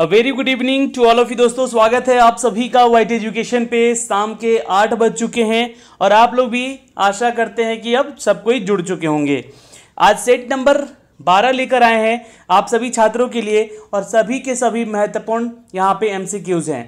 a very good evening to all of you दोस्तों स्वागत है आप सभी का वाइट एजुकेशन पे शाम के आठ बज चुके हैं और आप लोग भी आशा करते हैं कि अब सब कोई जुड़ चुके होंगे आज सेट नंबर बारह लेकर आए हैं आप सभी छात्रों के लिए और सभी के सभी महत्वपूर्ण यहाँ पे एम हैं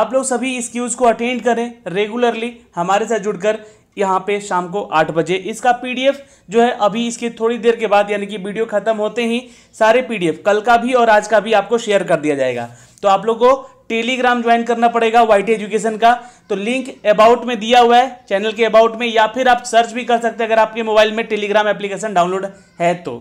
आप लोग सभी इस क्यूज़ को अटेंड करें रेगुलरली हमारे साथ जुड़कर यहाँ पे शाम को आठ बजे इसका पीडीएफ जो है अभी इसके थोड़ी देर के बाद यानी कि वीडियो खत्म होते ही सारे पीडीएफ कल का भी और आज का भी आपको शेयर कर दिया जाएगा तो आप लोगों को टेलीग्राम ज्वाइन करना पड़ेगा वाइट एजुकेशन का तो लिंक अबाउट में दिया हुआ है चैनल के अबाउट में या फिर आप सर्च भी कर सकते हैं अगर आपके मोबाइल में टेलीग्राम एप्लीकेशन डाउनलोड है तो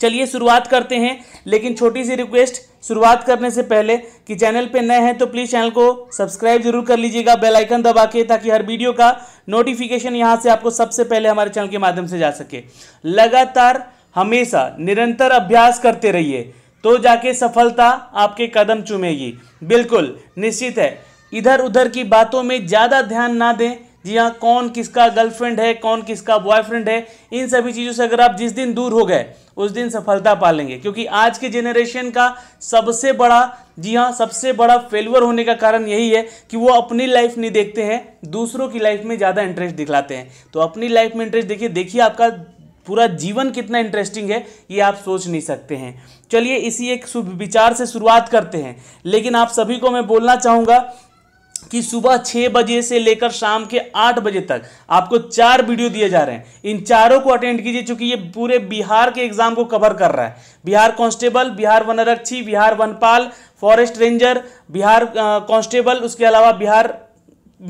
चलिए शुरुआत करते हैं लेकिन छोटी सी रिक्वेस्ट शुरुआत करने से पहले कि चैनल पे नए हैं तो प्लीज़ चैनल को सब्सक्राइब जरूर कर लीजिएगा बेल आइकन दबा के ताकि हर वीडियो का नोटिफिकेशन यहाँ से आपको सबसे पहले हमारे चैनल के माध्यम से जा सके लगातार हमेशा निरंतर अभ्यास करते रहिए तो जाके सफलता आपके कदम चूमेगी बिल्कुल निश्चित है इधर उधर की बातों में ज़्यादा ध्यान ना दें जी हाँ कौन किसका गर्लफ्रेंड है कौन किसका बॉयफ्रेंड है इन सभी चीज़ों से अगर आप जिस दिन दूर हो गए उस दिन सफलता पा लेंगे क्योंकि आज के जेनरेशन का सबसे बड़ा जी हाँ सबसे बड़ा फेलवर होने का कारण यही है कि वो अपनी लाइफ नहीं देखते हैं दूसरों की लाइफ में ज़्यादा इंटरेस्ट दिखलाते हैं तो अपनी लाइफ में इंटरेस्ट देखिए देखिए आपका पूरा जीवन कितना इंटरेस्टिंग है ये आप सोच नहीं सकते हैं चलिए इसी एक शुभ विचार से शुरुआत करते हैं लेकिन आप सभी को मैं बोलना चाहूँगा कि सुबह छः बजे से लेकर शाम के आठ बजे तक आपको चार वीडियो दिए जा रहे हैं इन चारों को अटेंड कीजिए चूंकि ये पूरे बिहार के एग्जाम को कवर कर रहा है बिहार कांस्टेबल बिहार वनरक्षी बिहार वनपाल फॉरेस्ट रेंजर बिहार कांस्टेबल उसके अलावा बिहार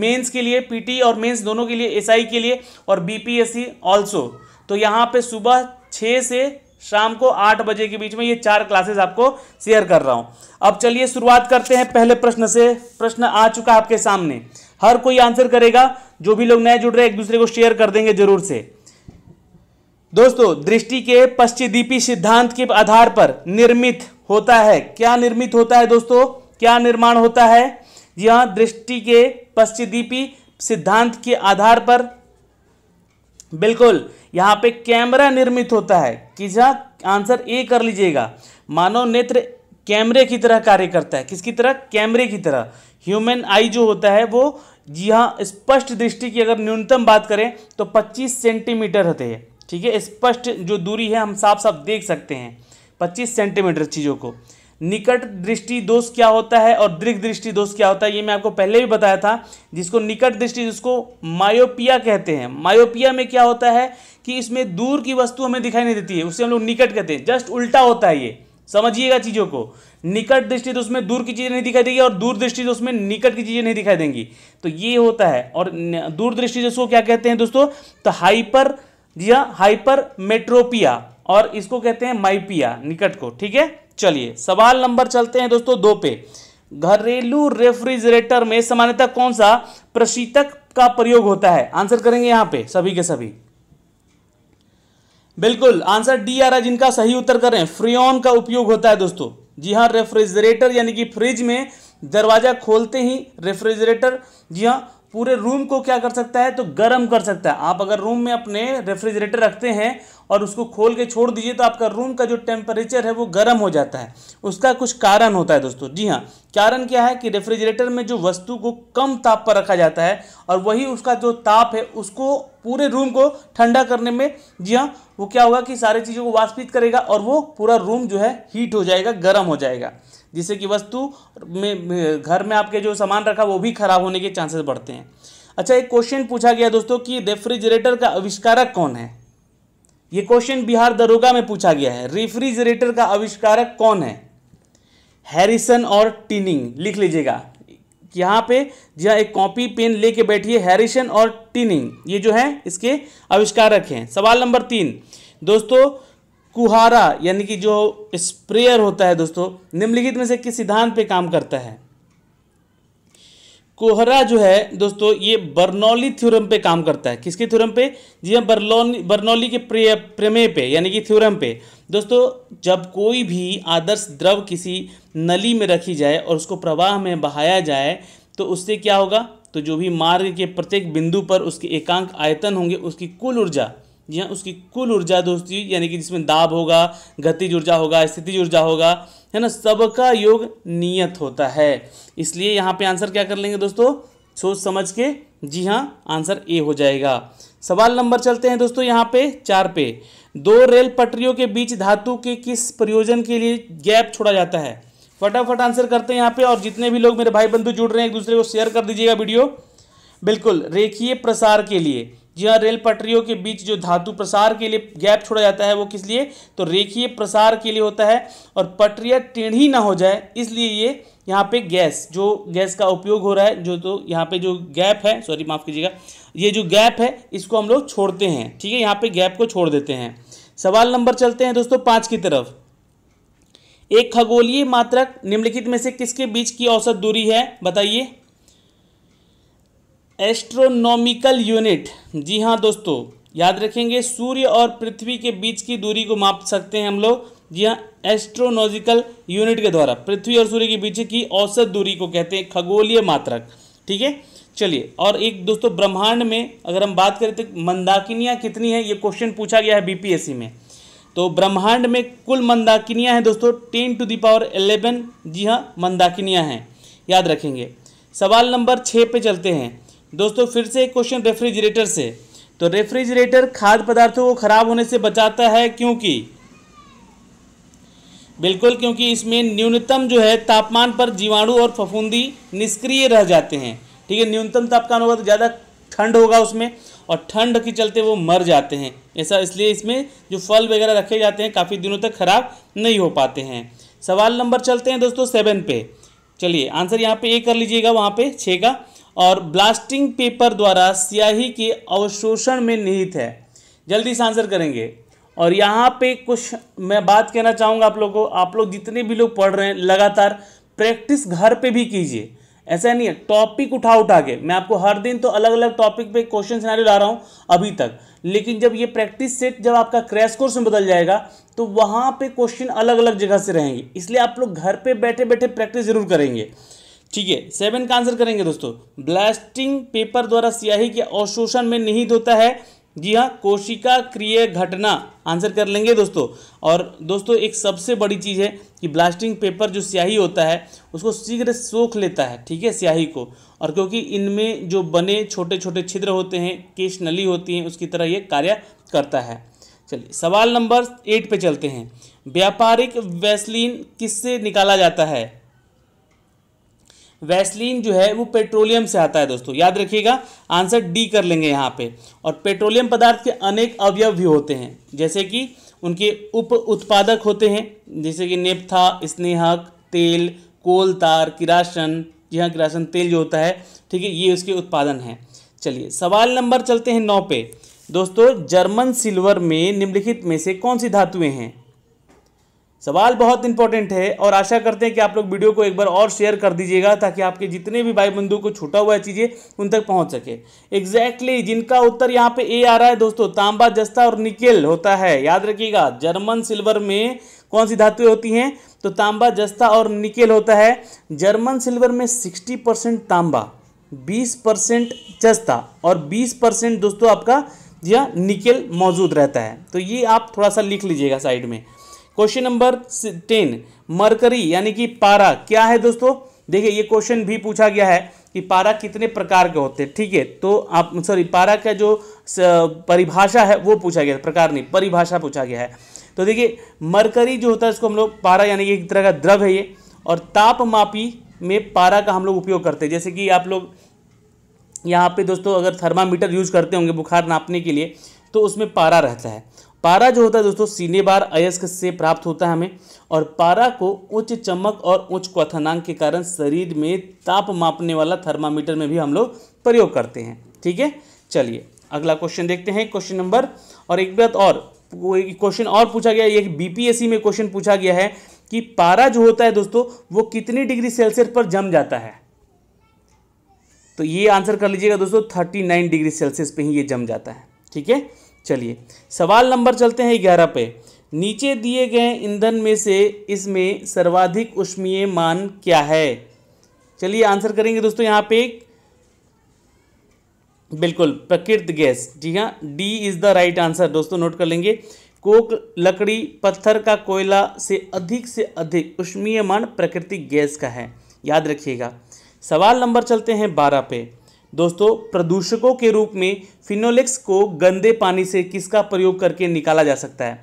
मेंस के लिए पीटी और मेंस दोनों के लिए एसआई के लिए और बीपीएससी ऑल्सो तो यहाँ पे सुबह छः से शाम को आठ बजे के बीच में ये चार क्लासेस आपको शेयर कर रहा हूं अब चलिए शुरुआत करते हैं पहले प्रश्न से प्रश्न आ चुका है आपके सामने हर कोई आंसर करेगा जो भी लोग नए जुड़ रहे हैं एक दूसरे को शेयर कर देंगे जरूर से दोस्तों दृष्टि के पश्चिदीपी सिद्धांत के आधार पर निर्मित होता है क्या निर्मित होता है दोस्तों क्या निर्माण होता है यह दृष्टि के पश्चिदीपी सिद्धांत के आधार पर बिल्कुल यहाँ पे कैमरा निर्मित होता है कि जहाँ आंसर ए कर लीजिएगा मानव नेत्र कैमरे की तरह कार्य करता है किसकी तरह कैमरे की तरह ह्यूमन आई जो होता है वो यहाँ स्पष्ट दृष्टि की अगर न्यूनतम बात करें तो 25 सेंटीमीटर होते हैं ठीक है स्पष्ट जो दूरी है हम साफ साफ देख सकते हैं 25 सेंटीमीटर चीज़ों को निकट दृष्टि दोष क्या होता है और दीर्घ दृष्टि दोष क्या होता है ये मैं आपको पहले भी बताया था जिसको निकट दृष्टि जिसको मायोपिया कहते हैं मायोपिया में क्या होता है कि इसमें दूर की वस्तु हमें दिखाई नहीं देती है उसे हम लोग निकट कहते हैं जस्ट उल्टा होता है ये समझिएगा चीज़ों को निकट दृष्टि तो उसमें दूर की चीज़ें नहीं दिखाई देगी और दूर दृष्टि तो उसमें निकट की चीज़ें नहीं दिखाई देंगी तो ये होता है और दूर दृष्टि जिसको क्या कहते हैं दोस्तों तो हाइपर या हाइपर मेट्रोपिया और इसको कहते हैं माइपिया निकट को ठीक है चलिए सवाल नंबर चलते हैं दोस्तों दो पे घरेलू रेफ्रिजरेटर में सामान्यतः कौन सा प्रशीतक का प्रयोग होता है आंसर करेंगे यहां पे सभी के सभी बिल्कुल आंसर डी आ रहा है जिनका सही उत्तर करें फ्रियोन का उपयोग होता है दोस्तों जी हाँ रेफ्रिजरेटर यानी कि फ्रिज में दरवाज़ा खोलते ही रेफ्रिजरेटर जी हाँ पूरे रूम को क्या कर सकता है तो गर्म कर सकता है आप अगर रूम में अपने रेफ्रिजरेटर रखते हैं और उसको खोल के छोड़ दीजिए तो आपका रूम का जो टेम्परेचर है वो गर्म हो जाता है उसका कुछ कारण होता है दोस्तों जी हाँ कारण क्या है कि रेफ्रिजरेटर में जो वस्तु को कम ताप पर रखा जाता है और वही उसका जो ताप है उसको पूरे रूम को ठंडा करने में जी हाँ वो क्या होगा कि सारी चीज़ों को वाष्पित करेगा और वो पूरा रूम जो है हीट हो जाएगा गर्म हो जाएगा जिससे कि वस्तु में घर में आपके जो सामान रखा वो भी खराब होने के चांसेस बढ़ते हैं अच्छा एक क्वेश्चन पूछा गया दोस्तों कि रेफ्रिजरेटर का आविष्कारक कौन है ये क्वेश्चन बिहार दरोगा में पूछा गया है रेफ्रिजरेटर का आविष्कारक कौन है हैरिसन और टिनिंग लिख लीजिएगा यहाँ पे जी एक कॉपी पेन लेके बैठिए हैरिसन और टिनिंग ये जो है इसके आविष्कारक हैं सवाल नंबर तीन दोस्तों कुहारा यानी कि जो स्प्रेयर होता है दोस्तों निम्नलिखित में से किस सिद्धांत पे काम करता है कोहरा जो है दोस्तों ये बर्नौली थ्योरम पे काम करता है किसके थ्योरम पे जी हाँ, बर्नौली बर्नौली के प्रे प्रमेय पे यानी कि थ्योरम पे दोस्तों जब कोई भी आदर्श द्रव किसी नली में रखी जाए और उसको प्रवाह में बहाया जाए तो उससे क्या होगा तो जो भी मार्ग के प्रत्येक बिंदु पर उसके एकांक आयतन होंगे उसकी कुल ऊर्जा जी हाँ उसकी कुल ऊर्जा दोस्ती यानी कि जिसमें दाब होगा गतिज ऊर्जा होगा स्थिति ऊर्जा होगा है ना सबका योग नियत होता है इसलिए यहाँ पे आंसर क्या कर लेंगे दोस्तों सोच समझ के जी हाँ आंसर ए हो जाएगा सवाल नंबर चलते हैं दोस्तों यहाँ पे चार पे दो रेल पटरियों के बीच धातु के किस प्रयोजन के लिए गैप छोड़ा जाता है फटाफट आंसर करते हैं यहाँ पे और जितने भी लोग मेरे भाई बंधु जुड़ रहे हैं एक दूसरे को शेयर कर दीजिएगा वीडियो बिल्कुल रेखीय प्रसार के लिए जी हाँ रेल पटरियों के बीच जो धातु प्रसार के लिए गैप छोड़ा जाता है वो किस लिए तो रेखीय प्रसार के लिए होता है और पटरियाँ टेढ़ी ना हो जाए इसलिए ये यहाँ पे गैस जो गैस का उपयोग हो रहा है जो तो यहाँ पे जो गैप है सॉरी माफ़ कीजिएगा ये जो गैप है इसको हम लोग छोड़ते हैं ठीक है यहाँ पे गैप को छोड़ देते हैं सवाल नंबर चलते हैं दोस्तों पाँच की तरफ एक खगोलीय मात्रक निम्नलिखित में से किसके बीच की औसत दूरी है बताइए एस्ट्रोनॉमिकल यूनिट जी हाँ दोस्तों याद रखेंगे सूर्य और पृथ्वी के बीच की दूरी को माप सकते हैं हम लोग जी हाँ एस्ट्रोनॉजिकल यूनिट के द्वारा पृथ्वी और सूर्य के बीच की औसत दूरी को कहते हैं खगोलीय मात्रक ठीक है चलिए और एक दोस्तों ब्रह्मांड में अगर हम बात करें तो मंदाकिनियाँ कितनी है ये क्वेश्चन पूछा गया है बीपीएससी में तो ब्रह्मांड में कुल मंदाकिनियाँ हैं दोस्तों ten to the power eleven जी हाँ मंदाकिनियाँ हैं याद रखेंगे सवाल नंबर छः पे चलते हैं दोस्तों फिर से एक क्वेश्चन रेफ्रिजरेटर से तो रेफ्रिजरेटर खाद्य पदार्थों को खराब होने से बचाता है क्योंकि बिल्कुल क्योंकि इसमें न्यूनतम जो है तापमान पर जीवाणु और फफूंदी निष्क्रिय रह जाते हैं ठीक है न्यूनतम तापमान होगा तो ज़्यादा ठंड होगा उसमें और ठंड के चलते वो मर जाते हैं ऐसा इसलिए इसमें जो फल वगैरह रखे जाते हैं काफ़ी दिनों तक खराब नहीं हो पाते हैं सवाल नंबर चलते हैं दोस्तों सेवन पे चलिए आंसर यहाँ पे ए कर लीजिएगा वहाँ पे छः का और ब्लास्टिंग पेपर द्वारा स्याही के अवशोषण में निहित है जल्दी से आंसर करेंगे और यहाँ पे कुछ मैं बात कहना चाहूँगा आप लोगों को आप लोग जितने भी लोग पढ़ रहे हैं लगातार प्रैक्टिस घर पे भी कीजिए ऐसा नहीं है टॉपिक उठा उठा के मैं आपको हर दिन तो अलग अलग टॉपिक पे क्वेश्चन सिनारी ला रहा हूँ अभी तक लेकिन जब ये प्रैक्टिस सेट जब आपका क्रैश कोर्स में बदल जाएगा तो वहाँ पर क्वेश्चन अलग अलग जगह से रहेंगे इसलिए आप लोग घर पर बैठे बैठे प्रैक्टिस जरूर करेंगे ठीक है सेवन का आंसर करेंगे दोस्तों ब्लास्टिंग पेपर द्वारा स्याही के अवशोषण में निहित होता है जी हाँ कोशिका क्रिय घटना आंसर कर लेंगे दोस्तों और दोस्तों एक सबसे बड़ी चीज़ है कि ब्लास्टिंग पेपर जो स्याही होता है उसको शीघ्र सोख लेता है ठीक है स्याही को और क्योंकि इनमें जो बने छोटे छोटे छिद्र होते हैं केश नली होती हैं उसकी तरह ये कार्य करता है चलिए सवाल नंबर एट पे चलते हैं व्यापारिक वैसलिन किससे निकाला जाता है वैसलीन जो है वो पेट्रोलियम से आता है दोस्तों याद रखिएगा आंसर डी कर लेंगे यहाँ पे और पेट्रोलियम पदार्थ के अनेक अवयव भी होते हैं जैसे कि उनके उप उत्पादक होते हैं जैसे कि नेपथा स्नेहक तेल कोल तार किराशन जी हाँ किराशन तेल जो होता है ठीक है ये उसके उत्पादन है चलिए सवाल नंबर चलते हैं नौ पे दोस्तों जर्मन सिल्वर में निम्नलिखित में से कौन सी धातुएं हैं सवाल बहुत इंपॉर्टेंट है और आशा करते हैं कि आप लोग वीडियो को एक बार और शेयर कर दीजिएगा ताकि आपके जितने भी भाई बंधु को छूटा हुआ चीज़ें उन तक पहुंच सके एग्जैक्टली exactly, जिनका उत्तर यहाँ पे ए आ रहा है दोस्तों तांबा जस्ता और निकेल होता है याद रखिएगा जर्मन सिल्वर में कौन सी धातुएं होती हैं तो तांबा जस्ता और निकेल होता है जर्मन सिल्वर में सिक्सटी परसेंट तांबा बीस परसेंट जस्ता और बीस परसेंट दोस्तों आपका या निकेल मौजूद रहता है तो ये आप थोड़ा सा लिख लीजिएगा साइड में क्वेश्चन नंबर टेन मरकरी यानी कि पारा क्या है दोस्तों देखिए ये क्वेश्चन भी पूछा गया है कि पारा कितने प्रकार के होते हैं ठीक है तो आप सॉरी पारा का जो परिभाषा है वो पूछा गया प्रकार नहीं परिभाषा पूछा गया है तो देखिए मरकरी जो होता है इसको हम लोग पारा यानी कि एक तरह का द्रव है ये और तापमापी में पारा का हम लोग उपयोग करते हैं जैसे कि आप लोग यहाँ पे दोस्तों अगर थर्मामीटर यूज करते होंगे बुखार नापने के लिए तो उसमें पारा रहता है पारा जो होता है दोस्तों सीने बार अयस्क से प्राप्त होता है हमें और पारा को उच्च चमक और उच्च क्वथनांक के कारण शरीर में ताप मापने वाला थर्मामीटर में भी हम लोग प्रयोग करते हैं ठीक है चलिए अगला क्वेश्चन देखते हैं क्वेश्चन नंबर और एक बात और क्वेश्चन और पूछा गया एक बीपीएससी में क्वेश्चन पूछा गया है कि पारा जो होता है दोस्तों वो कितनी डिग्री सेल्सियस पर जम जाता है तो ये आंसर कर लीजिएगा दोस्तों 39 डिग्री सेल्सियस पे ही ये जम जाता है ठीक है चलिए सवाल नंबर चलते हैं ग्यारह पे नीचे दिए गए ईंधन में से इसमें सर्वाधिक उष्मीय मान क्या है चलिए आंसर करेंगे दोस्तों यहाँ पे बिल्कुल प्रकृत गैस जी हाँ D is the right answer दोस्तों नोट कर लेंगे कोक लकड़ी पत्थर का कोयला से अधिक से अधिक उष्मीय मान प्राकृतिक गैस का है याद रखिएगा सवाल नंबर चलते हैं बारह पे दोस्तों प्रदूषकों के रूप में फिनोलिक्स को गंदे पानी से किसका प्रयोग करके निकाला जा सकता है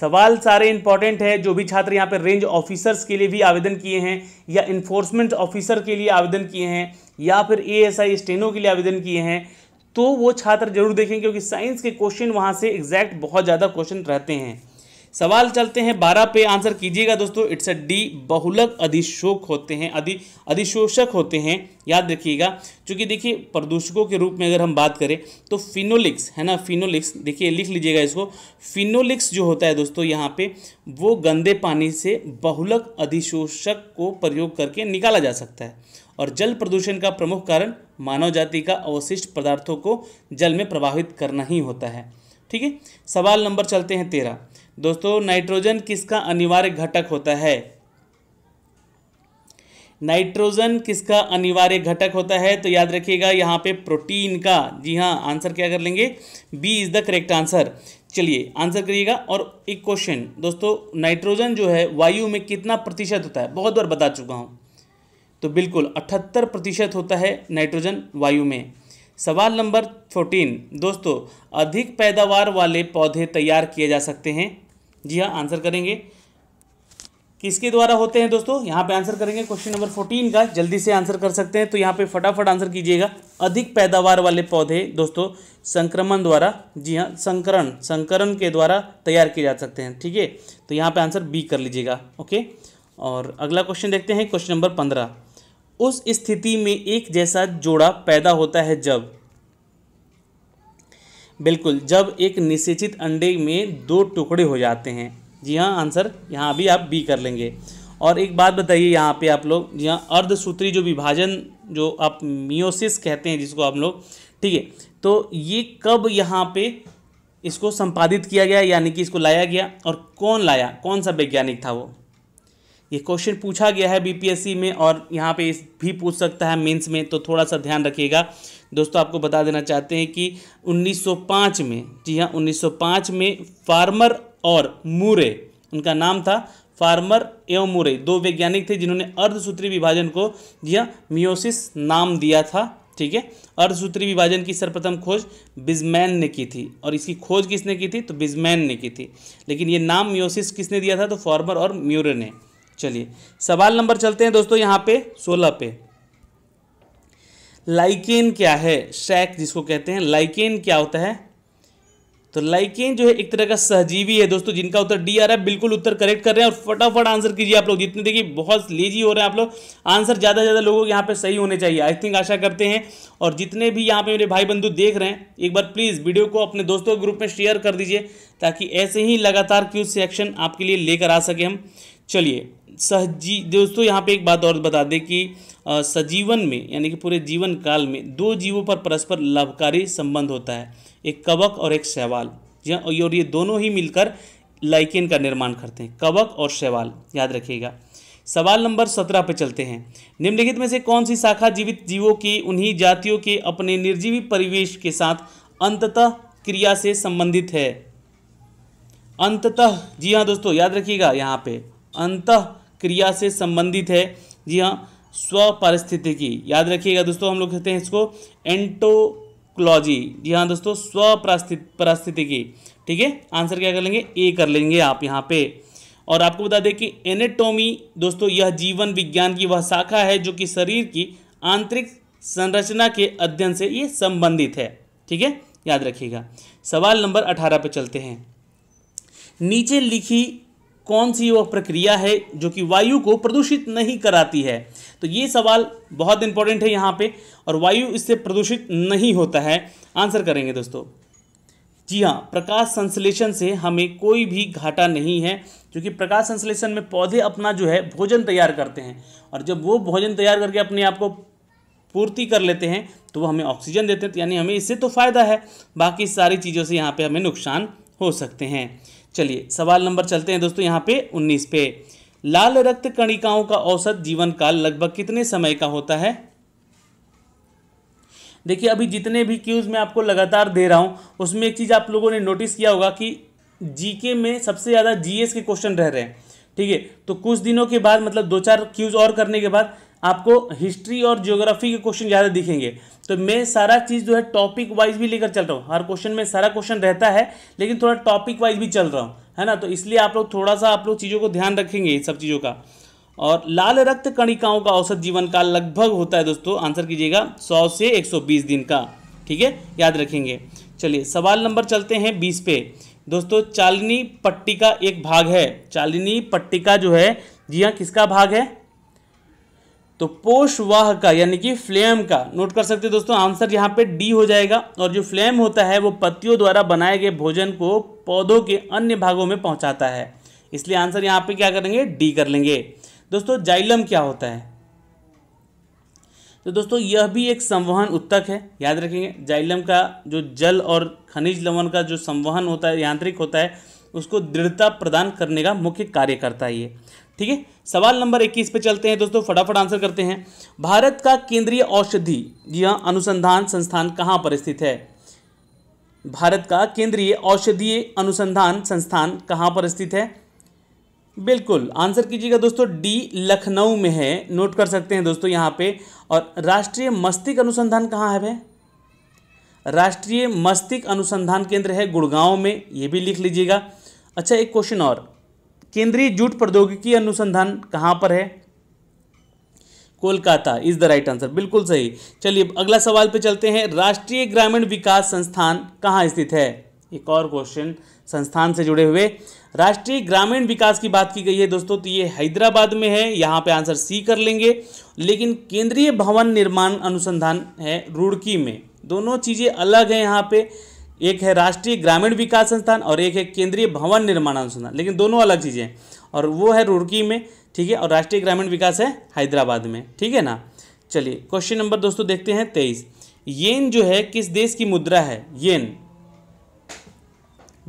सवाल सारे इंपॉर्टेंट है जो भी छात्र यहाँ पर रेंज ऑफिसर्स के लिए भी आवेदन किए हैं या इन्फोर्समेंट ऑफिसर के लिए आवेदन किए हैं या फिर ए एस आई स्टेनो के लिए आवेदन किए हैं तो वो छात्र जरूर देखें क्योंकि साइंस के क्वेश्चन वहाँ से एग्जैक्ट बहुत ज़्यादा क्वेश्चन रहते हैं सवाल चलते हैं बारह पे आंसर कीजिएगा दोस्तों इट्स अ डी बहुलक अधिशोक होते हैं अधि अधिशोषक होते हैं याद रखिएगा क्योंकि देखिए प्रदूषकों के रूप में अगर हम बात करें तो फिनोलिक्स है ना फिनोलिक्स देखिए लिख लीजिएगा इसको फिनोलिक्स जो होता है दोस्तों यहाँ पे वो गंदे पानी से बहुलक अधिशोषक को प्रयोग करके निकाला जा सकता है और जल प्रदूषण का प्रमुख कारण मानव जाति का अवशिष्ट पदार्थों को जल में प्रवाहित करना ही होता है ठीक है सवाल नंबर चलते हैं तेरह दोस्तों नाइट्रोजन किसका अनिवार्य घटक होता है नाइट्रोजन किसका अनिवार्य घटक होता है तो याद रखिएगा यहाँ पे प्रोटीन का जी हाँ आंसर क्या कर लेंगे B is the correct answer चलिए आंसर करिएगा और एक क्वेश्चन दोस्तों नाइट्रोजन जो है वायु में कितना प्रतिशत होता है बहुत बार बता चुका हूँ तो बिल्कुल अठहत्तर प्रतिशत होता है नाइट्रोजन वायु में सवाल नंबर फोर्टीन दोस्तों अधिक पैदावार वाले पौधे तैयार किए जा सकते हैं जी हाँ आंसर करेंगे किसके द्वारा होते हैं दोस्तों यहाँ पे आंसर करेंगे क्वेश्चन नंबर फोर्टीन का जल्दी से आंसर कर सकते हैं तो यहाँ पे फटाफट आंसर कीजिएगा अधिक पैदावार वाले पौधे दोस्तों संक्रमण द्वारा जी हाँ संकरण संकरण के द्वारा तैयार किए जा सकते हैं ठीक है तो यहाँ पे आंसर बी कर लीजिएगा ओके और अगला क्वेश्चन देखते हैं क्वेश्चन नंबर पंद्रह उस स्थिति में एक जैसा जोड़ा पैदा होता है जब बिल्कुल जब एक निषेचित अंडे में दो टुकड़े हो जाते हैं जी हाँ आंसर यहाँ भी आप बी कर लेंगे और एक बात बताइए यहाँ पे आप लोग जी हाँ अर्धसूत्री जो विभाजन जो आप मियोसिस कहते हैं जिसको आप लोग ठीक है तो ये कब यहाँ पे इसको संपादित किया गया यानी कि इसको लाया गया और कौन लाया कौन सा वैज्ञानिक था वो ये क्वेश्चन पूछा गया है बीपीएससी में और यहाँ पे इस भी पूछ सकता है मेंस में तो थोड़ा सा ध्यान रखिएगा दोस्तों आपको बता देना चाहते हैं कि 1905 में जी हाँ 1905 में फार्मर और मूरे उनका नाम था फार्मर एवं मूरे दो वैज्ञानिक थे जिन्होंने अर्धसूत्री विभाजन को जी हाँ मियोसिस नाम दिया था ठीक है अर्धसूत्री विभाजन की सर्वप्रथम खोज बिजमैन ने की थी और इसकी खोज किसने की थी तो बिजमैन ने की थी लेकिन ये नाम म्योसिस किसने दिया था तो फार्मर और म्यूरे ने चलिए सवाल नंबर चलते हैं दोस्तों यहाँ पे सोलह पे लाइकेन क्या है शैक जिसको कहते हैं लाइकेन क्या होता है तो लाइकेन जो है एक तरह का सहजीवी है दोस्तों जिनका उत्तर डी आ रहा है बिल्कुल उत्तर करेक्ट कर रहे हैं और फटाफट आंसर कीजिए आप लोग जितने देखिए बहुत लेजी हो रहे हैं आप लोग आंसर ज़्यादा से ज़्यादा लोगों के यहाँ पे सही होने चाहिए आई थिंक आशा करते हैं और जितने भी यहाँ पे मेरे भाई बंधु देख रहे हैं एक बार प्लीज़ वीडियो को अपने दोस्तों के ग्रुप में शेयर कर दीजिए ताकि ऐसे ही लगातार क्यूज सेक्शन आपके लिए लेकर आ सके हम चलिए सहजी दोस्तों यहाँ पर एक बात और बता दें कि सजीवन में यानी कि पूरे जीवन काल में दो जीवों पर परस्पर लाभकारी संबंध होता है एक कवक और एक शैवाल जी और ये दोनों ही मिलकर लाइकेन का निर्माण करते हैं कवक और शैवाल याद रखिएगा सवाल नंबर सत्रह पे चलते हैं निम्नलिखित में से कौन सी शाखा जीवित जीवों की उन्हीं जातियों के अपने निर्जीवी परिवेश के साथ अंततः क्रिया से संबंधित है अंततः जी हाँ दोस्तों याद रखिएगा यहाँ पे अंत क्रिया से संबंधित है जी हाँ स्व स्वपरिस्थितिकी याद रखिएगा दोस्तों हम लोग कहते हैं इसको एंटोक्लॉजी जी हाँ दोस्तों स्वपरिस्थितिकी ठीक है आंसर क्या कर लेंगे ए कर लेंगे आप यहाँ पे और आपको बता दें कि एनेटोमी दोस्तों यह जीवन विज्ञान की वह शाखा है जो कि शरीर की आंतरिक संरचना के अध्ययन से ये संबंधित है ठीक है याद रखिएगा सवाल नंबर अठारह पे चलते हैं नीचे लिखी कौन सी वह प्रक्रिया है जो कि वायु को प्रदूषित नहीं कराती है तो ये सवाल बहुत इंपॉर्टेंट है यहाँ पे और वायु इससे प्रदूषित नहीं होता है आंसर करेंगे दोस्तों जी हाँ प्रकाश संश्लेषण से हमें कोई भी घाटा नहीं है क्योंकि प्रकाश संश्लेषण में पौधे अपना जो है भोजन तैयार करते हैं और जब वो भोजन तैयार करके अपने आप को पूर्ति कर लेते हैं तो वो हमें ऑक्सीजन देते हैं तो यानी हमें इससे तो फ़ायदा है बाकी सारी चीज़ों से यहाँ पर हमें नुकसान हो सकते हैं चलिए सवाल नंबर चलते हैं दोस्तों यहाँ पे उन्नीस पे लाल रक्त कणिकाओं का औसत जीवन काल लगभग कितने समय का होता है देखिए अभी जितने भी क्यूज़ मैं आपको लगातार दे रहा हूँ उसमें एक चीज़ आप लोगों ने नोटिस किया होगा कि जीके में सबसे ज़्यादा जीएस के क्वेश्चन रह रहे हैं ठीक है तो कुछ दिनों के बाद मतलब दो चार क्यूज़ और करने के बाद आपको हिस्ट्री और जियोग्राफी के क्वेश्चन ज़्यादा दिखेंगे तो मैं सारा चीज़ जो है टॉपिक वाइज भी लेकर चल रहा हूँ हर क्वेश्चन में सारा क्वेश्चन रहता है लेकिन थोड़ा टॉपिक वाइज भी चल रहा हूँ है ना तो इसलिए आप लोग थोड़ा सा आप लोग चीज़ों को ध्यान रखेंगे इन सब चीज़ों का और लाल रक्त कणिकाओं का औसत जीवन काल लगभग होता है दोस्तों आंसर कीजिएगा सौ से बीस दिन का ठीक है याद रखेंगे चलिए सवाल नंबर चलते हैं बीस पे दोस्तों चालनी पट्टी का एक भाग है चालनी का जो है जी हाँ किसका भाग है तो पोषवाह का यानी कि फ्लेम का नोट कर सकते हैं दोस्तों आंसर यहाँ पे डी हो जाएगा और जो फ्लेम होता है वो पत्तियों द्वारा बनाए गए भोजन को पौधों के अन्य भागों में पहुँचाता है इसलिए आंसर यहाँ पे क्या करेंगे डी कर लेंगे दोस्तों जाइलम क्या होता है तो दोस्तों यह भी एक संवहन उत्तक है याद रखेंगे जाइलम का जो जल और खनिज लवन का जो संवहन होता है यांत्रिक होता है उसको दृढ़ता प्रदान करने का मुख्य कार्य करता है ये ठीक है सवाल नंबर 21 पे चलते हैं दोस्तों फटाफट आंसर करते हैं भारत का केंद्रीय औषधि या अनुसंधान संस्थान कहाँ पर स्थित है भारत का केंद्रीय औषधीय अनुसंधान संस्थान कहाँ पर स्थित है बिल्कुल आंसर कीजिएगा दोस्तों डी लखनऊ में है नोट कर सकते हैं दोस्तों यहाँ पे और राष्ट्रीय मस्तिष्क अनुसंधान कहाँ है भाई राष्ट्रीय मस्तिष्क अनुसंधान केंद्र है गुड़गांव में ये भी लिख लीजिएगा अच्छा एक क्वेश्चन और केंद्रीय जूट प्रौद्योगिकी अनुसंधान कहाँ पर है Kolkata is the right answer बिल्कुल सही चलिए अगला सवाल पे चलते हैं राष्ट्रीय ग्रामीण विकास संस्थान कहाँ स्थित है एक और क्वेश्चन संस्थान से जुड़े हुए राष्ट्रीय ग्रामीण विकास की बात की गई है दोस्तों तो ये हैदराबाद में है यहाँ पे आंसर सी कर लेंगे लेकिन केंद्रीय भवन निर्माण अनुसंधान है रुड़की में दोनों चीज़ें अलग हैं यहाँ पे एक है राष्ट्रीय ग्रामीण विकास संस्थान और एक है केंद्रीय भवन निर्माण अनुसंधान लेकिन दोनों अलग चीज़ें हैं और वो है रुड़की में ठीक है और राष्ट्रीय ग्रामीण विकास है हैदराबाद में ठीक है ना चलिए क्वेश्चन नंबर दोस्तों देखते हैं तेईस येन जो है किस देश की मुद्रा है येन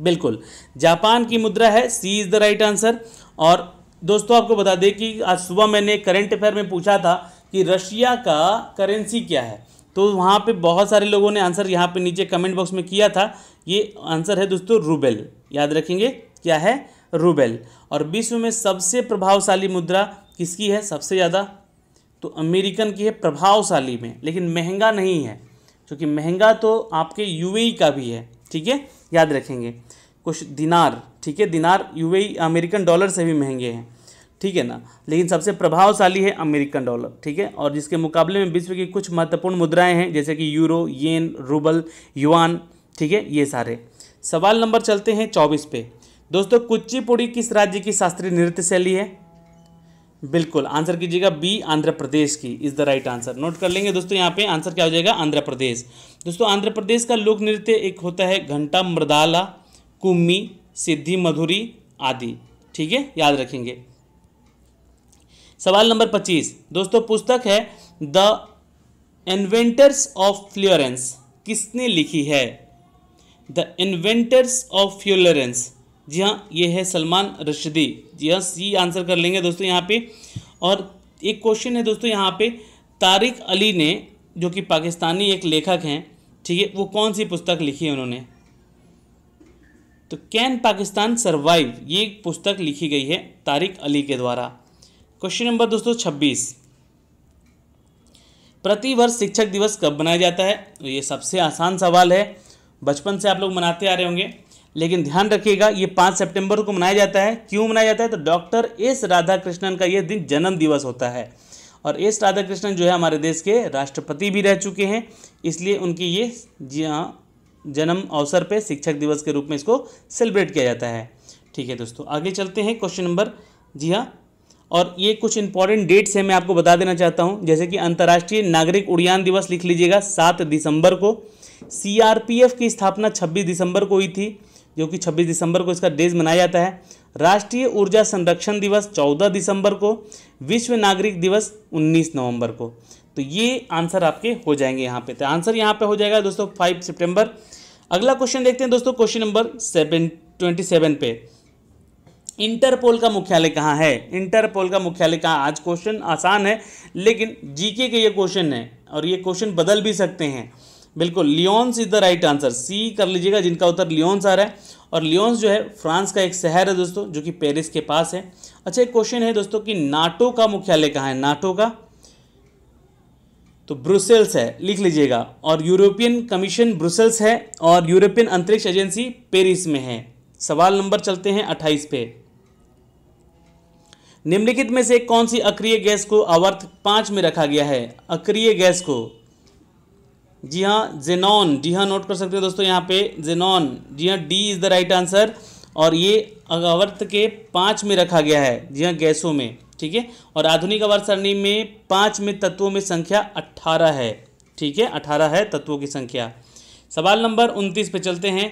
बिल्कुल जापान की मुद्रा है C is the right answer और दोस्तों आपको बता दें कि आज सुबह मैंने करंट अफेयर में पूछा था कि रशिया का करेंसी क्या है तो वहाँ पे बहुत सारे लोगों ने आंसर यहाँ पे नीचे कमेंट बॉक्स में किया था ये आंसर है दोस्तों रूबेल याद रखेंगे क्या है रूबेल और विश्व में सबसे प्रभावशाली मुद्रा किसकी है सबसे ज़्यादा तो अमेरिकन की है प्रभावशाली में लेकिन महंगा नहीं है क्योंकि महंगा तो आपके यू का भी है ठीक है याद रखेंगे कुछ दिनार ठीक है दिनार यू अमेरिकन डॉलर से भी महंगे हैं ठीक है ना लेकिन सबसे प्रभावशाली है अमेरिकन डॉलर ठीक है और जिसके मुकाबले में विश्व की कुछ महत्वपूर्ण मुद्राएं हैं जैसे कि यूरो येन रूबल युआन ठीक है ये सारे सवाल नंबर चलते हैं चौबीस पे दोस्तों कुचिपुड़ी किस राज्य की शास्त्रीय नृत्य शैली है बिल्कुल आंसर कीजिएगा बी आंध्र प्रदेश की is the right answer note कर लेंगे दोस्तों यहाँ पे आंसर क्या हो जाएगा आंध्र प्रदेश दोस्तों आंध्र प्रदेश का लोक नृत्य एक होता है घंटा मृदाला कुम्मी सिद्धि मधुरी आदि ठीक है याद रखेंगे सवाल नंबर पच्चीस दोस्तों पुस्तक है द इन्वेंटर्स ऑफ फ्लोरेंस किसने लिखी है द इन्वेंटर्स ऑफ फ्लोरेंस जी हाँ ये है सलमान रशदी जी हाँ सी आंसर कर लेंगे दोस्तों यहाँ पे और एक क्वेश्चन है दोस्तों यहाँ पे तारिक अली ने जो कि पाकिस्तानी एक लेखक हैं ठीक है वो कौन सी पुस्तक लिखी है उन्होंने तो कैन पाकिस्तान सरवाइव ये पुस्तक लिखी गई है तारिक अली के द्वारा क्वेश्चन नंबर दोस्तों छब्बीस प्रतिवर्ष शिक्षक दिवस कब मनाया जाता है तो ये सबसे आसान सवाल है बचपन से आप लोग मनाते आ रहे होंगे लेकिन ध्यान रखिएगा ये पाँच सितंबर को मनाया जाता है क्यों मनाया जाता है तो डॉक्टर एस राधाकृष्णन का ये दिन जन्म दिवस होता है और एस राधाकृष्णन जो है हमारे देश के राष्ट्रपति भी रह चुके हैं इसलिए उनकी ये जी हाँ जन्म अवसर पर शिक्षक दिवस के रूप में इसको सेलिब्रेट किया जाता है ठीक है दोस्तों आगे चलते हैं क्वेश्चन नंबर जी हाँ और ये कुछ इंपॉर्टेंट डेट्स हैं मैं आपको बता देना चाहता हूँ जैसे कि अंतर्राष्ट्रीय नागरिक उड़ान दिवस लिख लीजिएगा सात दिसंबर को सी की स्थापना छब्बीस दिसंबर को हुई थी जो कि 26 दिसंबर को इसका डेज मनाया जाता है राष्ट्रीय ऊर्जा संरक्षण दिवस 14 दिसंबर को विश्व नागरिक दिवस 19 नवंबर को तो ये आंसर आपके हो जाएंगे यहाँ पे तो आंसर यहाँ पे हो जाएगा दोस्तों 5 सितंबर अगला क्वेश्चन देखते हैं दोस्तों question number seven twenty seven पे इंटरपोल का मुख्यालय कहाँ है इंटरपोल का मुख्यालय कहाँ आज क्वेश्चन आसान है लेकिन जीके के ये क्वेश्चन है और ये क्वेश्चन बदल भी सकते हैं बिल्कुल Lyons is the right answer सी कर लीजिएगा जिनका उत्तर लियोन्स आ रहा है और लियोन्स जो है फ्रांस का एक शहर है दोस्तों जो कि पेरिस के पास है अच्छा एक क्वेश्चन है दोस्तों कि नाटो का मुख्यालय कहाँ है नाटो का तो ब्रुसेल्स है लिख लीजिएगा और यूरोपियन कमीशन ब्रुसेल्स है और यूरोपियन अंतरिक्ष एजेंसी पेरिस में है सवाल नंबर चलते हैं अट्ठाईस पे निम्नलिखित में से कौन सी अक्रिय गैस को आवर्त पाँच में रखा गया है अक्रिय गैस को जी हाँ जेनॉन जी हाँ नोट कर सकते हो दोस्तों यहाँ पे जेनॉन जी हाँ D is the right answer और ये अवर्त के पाँच में रखा गया है जी हाँ गैसों में ठीक है और आधुनिक अवर्त सरणी में पाँच में तत्वों में संख्या अट्ठारह है ठीक है अठारह है तत्वों की संख्या सवाल नंबर उनतीस पे चलते हैं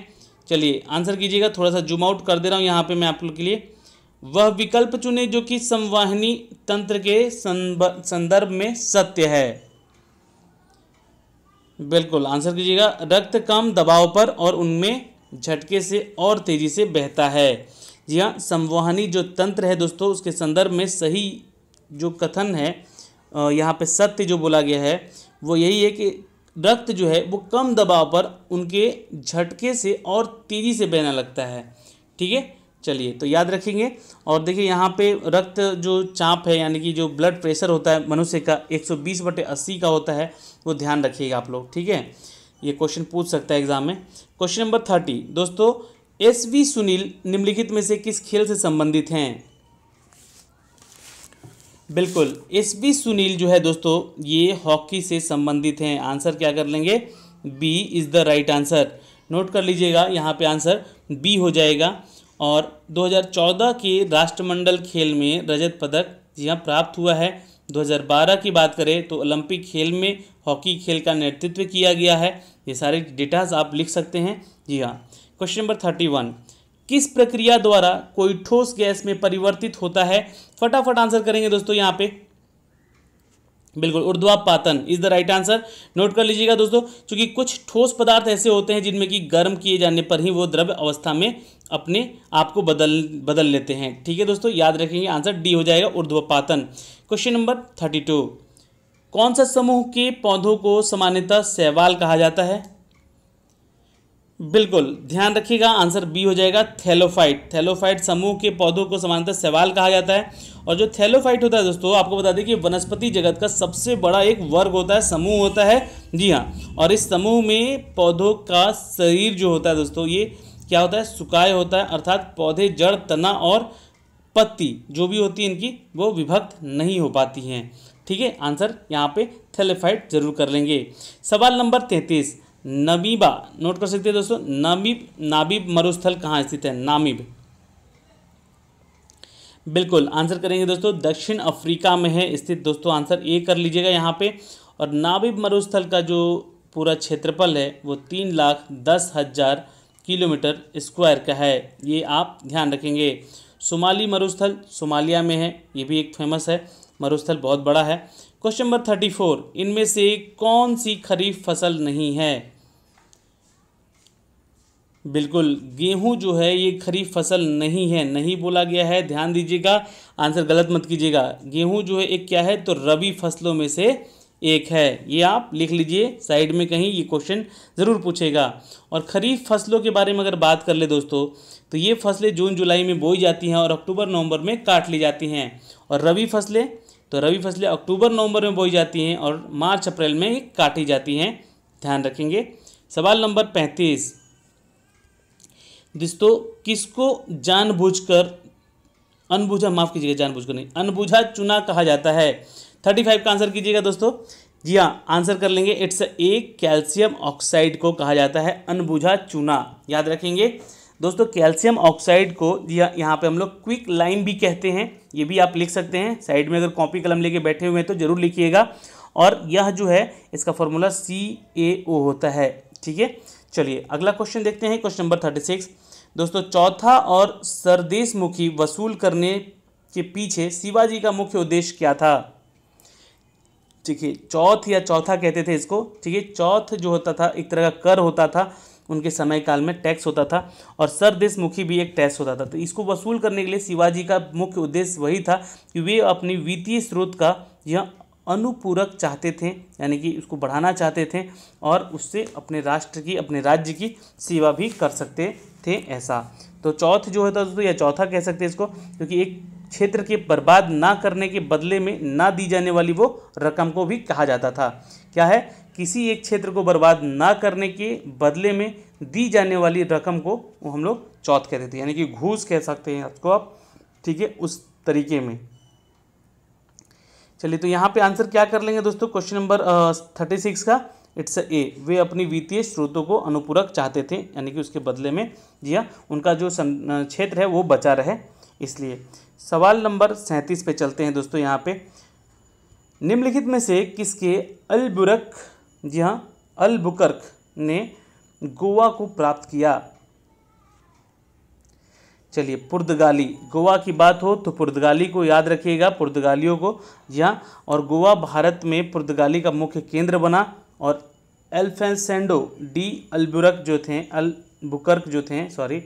चलिए आंसर कीजिएगा थोड़ा सा जूमआउट आउट कर दे रहा हूँ यहाँ पर मैं आप लोग के लिए वह विकल्प चुने जो कि संवाहनी तंत्र के संदर्भ में सत्य है बिल्कुल आंसर कीजिएगा रक्त कम दबाव पर और उनमें झटके से और तेजी से बहता है जी हाँ संवाहनी जो तंत्र है दोस्तों उसके संदर्भ में सही जो कथन है यहाँ पे सत्य जो बोला गया है वो यही है कि रक्त जो है वो कम दबाव पर उनके झटके से और तेज़ी से बहना लगता है ठीक है चलिए तो याद रखेंगे और देखिए यहाँ पे रक्त जो चाप है यानी कि जो ब्लड प्रेशर होता है मनुष्य का 120 बटे अस्सी का होता है वो ध्यान रखिएगा आप लोग ठीक है ये क्वेश्चन पूछ सकता है एग्जाम में क्वेश्चन नंबर थर्टी दोस्तों एस वी सुनील निम्नलिखित में से किस खेल से संबंधित हैं बिल्कुल एस वी सुनील जो है दोस्तों ये हॉकी से संबंधित हैं आंसर क्या कर लेंगे B is the right answer note कर लीजिएगा यहाँ पे आंसर बी हो जाएगा और 2014 के राष्ट्रमंडल खेल में रजत पदक जी हाँ प्राप्त हुआ है 2012 की बात करें तो ओलंपिक खेल में हॉकी खेल का नेतृत्व किया गया है ये सारे डेटाज आप लिख सकते हैं जी हाँ क्वेश्चन नंबर थर्टी वन किस प्रक्रिया द्वारा कोई ठोस गैस में परिवर्तित होता है फटाफट आंसर करेंगे दोस्तों यहाँ पे बिल्कुल उर्ध्वा पातन is the right answer note कर लीजिएगा दोस्तों क्योंकि कुछ ठोस पदार्थ ऐसे होते हैं जिनमें कि गर्म किए जाने पर ही वो द्रव्य अवस्था में अपने आप को बदल बदल लेते हैं ठीक है दोस्तों याद रखेंगे आंसर डी हो जाएगा उर्ध्वपातन क्वेश्चन नंबर थर्टी टू कौन सा समूह के पौधों को सामान्यतः सहवाल कहा जाता है बिल्कुल ध्यान रखिएगा आंसर बी हो जाएगा थैलोफाइट थैलोफाइट समूह के पौधों को समानता सवाल कहा जाता है और जो थैलोफाइट होता है दोस्तों आपको बता दें कि वनस्पति जगत का सबसे बड़ा एक वर्ग होता है समूह होता है जी हाँ और इस समूह में पौधों का शरीर जो होता है दोस्तों ये क्या होता है सुकाय होता है अर्थात पौधे जड़ तना और पत्ती जो भी होती है इनकी वो विभक्त नहीं हो पाती हैं ठीक है आंसर यहाँ पे थैलोफाइट जरूर कर लेंगे सवाल नंबर तैंतीस नबीबा नोट कर सकते हैं दोस्तों नबीब नाबिब मरुस्थल कहाँ स्थित है नामिब बिल्कुल आंसर करेंगे दोस्तों दक्षिण अफ्रीका में है स्थित दोस्तों आंसर ए कर लीजिएगा यहाँ पे और नाबिब मरुस्थल का जो पूरा क्षेत्रफल है वो तीन लाख दस हज़ार किलोमीटर स्क्वायर का है ये आप ध्यान रखेंगे सोमाली मरुस्थल सोमालिया में है ये भी एक फेमस है मरुस्थल बहुत बड़ा है क्वेश्चन नंबर थर्टी फोर इनमें से कौन सी खरीफ फसल नहीं है बिल्कुल गेहूं जो है ये खरीफ फसल नहीं है नहीं बोला गया है ध्यान दीजिएगा आंसर गलत मत कीजिएगा गेहूं जो है एक क्या है तो रबी फसलों में से एक है ये आप लिख लीजिए साइड में कहीं ये क्वेश्चन ज़रूर पूछेगा और खरीफ फसलों के बारे में अगर बात कर ले दोस्तों तो ये फसलें जून जुलाई में बोई जाती हैं और अक्टूबर नवंबर में काट ली जाती हैं और रबी फसलें तो रबी फसलें अक्टूबर नवंबर में बोई जाती हैं और मार्च अप्रैल में ही काटी जाती हैं ध्यान रखेंगे सवाल नंबर पैंतीस दोस्तों किसको जानबूझकर अनबूझा माफ़ कीजिएगा जानबूझकर नहीं अनबूझा चुना कहा जाता है थर्टी फाइव का आंसर कीजिएगा दोस्तों जी हाँ आंसर कर लेंगे इट्स ए कैल्शियम ऑक्साइड को कहा जाता है अनबूझा चूना याद रखेंगे दोस्तों कैल्शियम ऑक्साइड को या यहाँ पे हम लोग क्विक लाइम भी कहते हैं ये भी आप लिख सकते हैं साइड में अगर कॉपी कलम लेके बैठे हुए हैं तो ज़रूर लिखिएगा और यह जो है इसका फॉर्मूला सी ए ओ होता है ठीक है चलिए अगला क्वेश्चन देखते हैं क्वेश्चन नंबर थर्टी सिक्स दोस्तों चौथा और सरदेशमुखी वसूल करने के पीछे शिवाजी का मुख्य उद्देश्य क्या था ठीक है चौथ या चौथा कहते थे इसको ठीक है चौथ जो होता था एक तरह का कर होता था उनके समय काल में टैक्स होता था और सरदेशमुखी भी एक टैक्स होता था तो इसको वसूल करने के लिए शिवाजी का मुख्य उद्देश्य वही था कि वे अपनी वित्तीय स्रोत का यह अनुपूरक चाहते थे यानी कि उसको बढ़ाना चाहते थे और उससे अपने राष्ट्र की अपने राज्य की सेवा भी कर सकते थे ऐसा तो चौथ जो होता तो दोस्तों या चौथा कह सकते हैं इसको क्योंकि एक क्षेत्र के बर्बाद ना करने के बदले में ना दी जाने वाली वो रकम को भी कहा जाता था क्या है किसी एक क्षेत्र को बर्बाद ना करने के बदले में दी जाने वाली रकम को वो हम लोग चौथ कहते थे यानी कि घूस कह सकते हैं आपको आप ठीक है उस तरीके में चलिए तो यहाँ पे आंसर क्या कर लेंगे दोस्तों क्वेश्चन नंबर थर्टी सिक्स का इट्स ए वे अपनी वित्तीय स्रोतों को अनुपूरक चाहते थे यानी कि उसके बदले में जी हाँ उनका जो क्षेत्र है वो बचा रहे इसलिए सवाल नंबर सैंतीस पे चलते हैं दोस्तों यहाँ पे निम्नलिखित में से किसके अलबुरक जी हाँ अलबुकर्क ने गोवा को प्राप्त किया चलिए पुर्तगाली गोवा की बात हो तो पुर्तगाली को याद रखिएगा पुर्तगालियों को जी हाँ और गोवा भारत में पुर्तगाली का मुख्य केंद्र बना और एल्फेंसेंडो डी अलबुरक जो थे अल बुकर्क जो थे सॉरी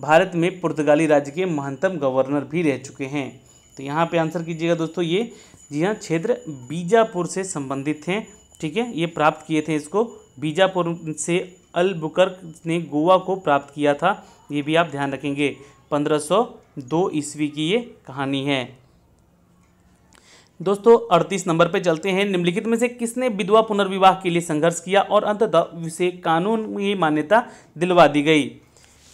भारत में पुर्तगाली राज्य के महानतम गवर्नर भी रह चुके हैं तो यहाँ पे आंसर कीजिएगा दोस्तों ये जी हाँ क्षेत्र बीजापुर से संबंधित हैं ठीक है ये प्राप्त किए थे इसको बीजापुर से अल बुकर ने गोवा को प्राप्त किया था ये भी आप ध्यान रखेंगे 1502 ईस्वी की ये कहानी है दोस्तों अड़तीस नंबर पे चलते हैं निम्नलिखित में से किसने विधवा पुनर्विवाह के लिए संघर्ष किया और अंततः उसे कानून में मान्यता दिलवा दी गई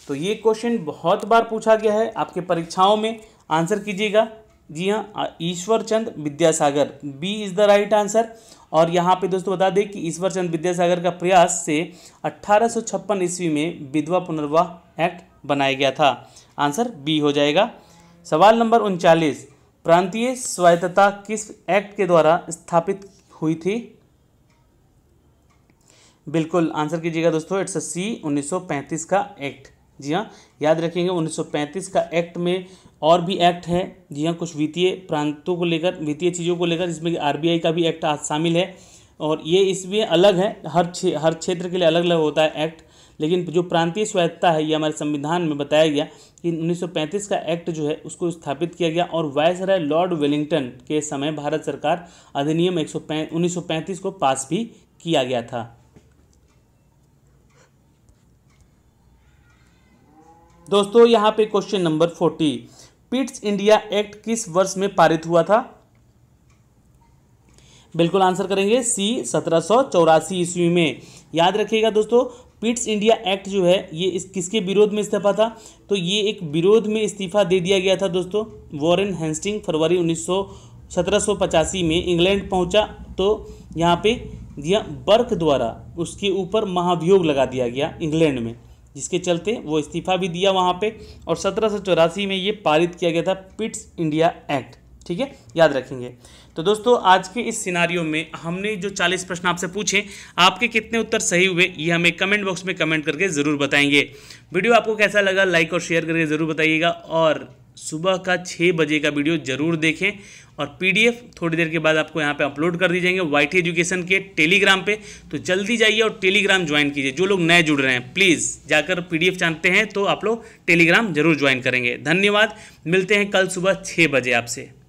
तो ये क्वेश्चन बहुत बार पूछा गया है आपके परीक्षाओं में आंसर कीजिएगा जी हाँ Ishwar Chand Vidyasagar B is the right answer और यहाँ पे दोस्तों बता दें कि ईश्वर चंद विद्यासागर का प्रयास से अट्ठारह ईस्वी में विधवा पुनर्वाह एक्ट बनाया गया था आंसर बी हो जाएगा सवाल नंबर उनचालीस प्रांतीय स्वायत्तता किस एक्ट के द्वारा स्थापित हुई थी बिल्कुल आंसर कीजिएगा दोस्तों इट्स सी 1935 का एक्ट जी हाँ याद रखेंगे 1935 का एक्ट में और भी एक्ट है जी हाँ कुछ वित्तीय प्रांतों को लेकर वित्तीय चीज़ों को लेकर जिसमें आरबीआई का भी एक्ट शामिल है और ये इसमें अलग है हर छे, हर क्षेत्र के लिए अलग अलग होता है एक्ट लेकिन जो प्रांतीय स्वायत्ता है ये हमारे संविधान में बताया गया कि 1935 का एक्ट जो है उसको स्थापित किया गया और वायसराय लॉर्ड वेलिंगटन के समय भारत सरकार अधिनियम एक सौ को पास भी किया गया था दोस्तों यहाँ पे question number forty Pitt's India act किस वर्ष में पारित हुआ था बिल्कुल आंसर करेंगे सी सत्रह सौ चौरासी ईस्वी में याद रखिएगा दोस्तों पिट्स इंडिया एक्ट जो है ये इस किसके विरोध में इस्तीफा था तो ये एक विरोध में इस्तीफा दे दिया गया था दोस्तों वॉरेन हेंस्टिंग फरवरी उन्नीस सत्रह में इंग्लैंड पहुंचा तो यहाँ पे दिया बर्क द्वारा उसके ऊपर महाभियोग लगा दिया गया इंग्लैंड में जिसके चलते वो इस्तीफा भी दिया वहाँ पे और सत्रह में ये पारित किया गया था पिट्स इंडिया एक्ट ठीक है याद रखेंगे तो दोस्तों आज के इस सिनारियो में हमने जो 40 प्रश्न आपसे पूछे आपके कितने उत्तर सही हुए ये हमें कमेंट बॉक्स में कमेंट करके ज़रूर बताएंगे वीडियो आपको कैसा लगा लाइक और शेयर करके ज़रूर बताइएगा और सुबह का छः बजे का वीडियो ज़रूर देखें और पीडीएफ थोड़ी देर के बाद आपको यहाँ पे अपलोड कर दी जाएंगे वाइट एजुकेशन के टेलीग्राम पे तो जल्दी जाइए और टेलीग्राम ज्वाइन कीजिए जो लोग नए जुड़ रहे हैं प्लीज़ जाकर पीडीएफ जानते हैं तो आप लोग टेलीग्राम जरूर ज्वाइन करेंगे धन्यवाद मिलते हैं कल सुबह छः बजे आपसे